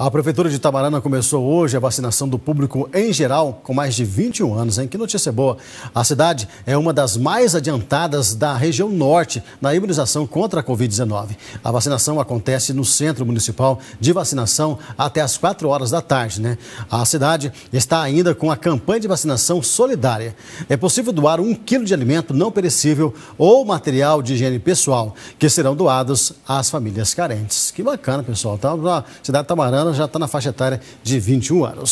A Prefeitura de Itamarana começou hoje a vacinação do público em geral com mais de 21 anos, hein? Que notícia é boa! A cidade é uma das mais adiantadas da região norte na imunização contra a Covid-19. A vacinação acontece no Centro Municipal de Vacinação até às 4 horas da tarde, né? A cidade está ainda com a campanha de vacinação solidária. É possível doar um quilo de alimento não perecível ou material de higiene pessoal, que serão doados às famílias carentes. Que bacana, pessoal. Tá, a cidade de Tamarana já está na faixa etária de 21 anos.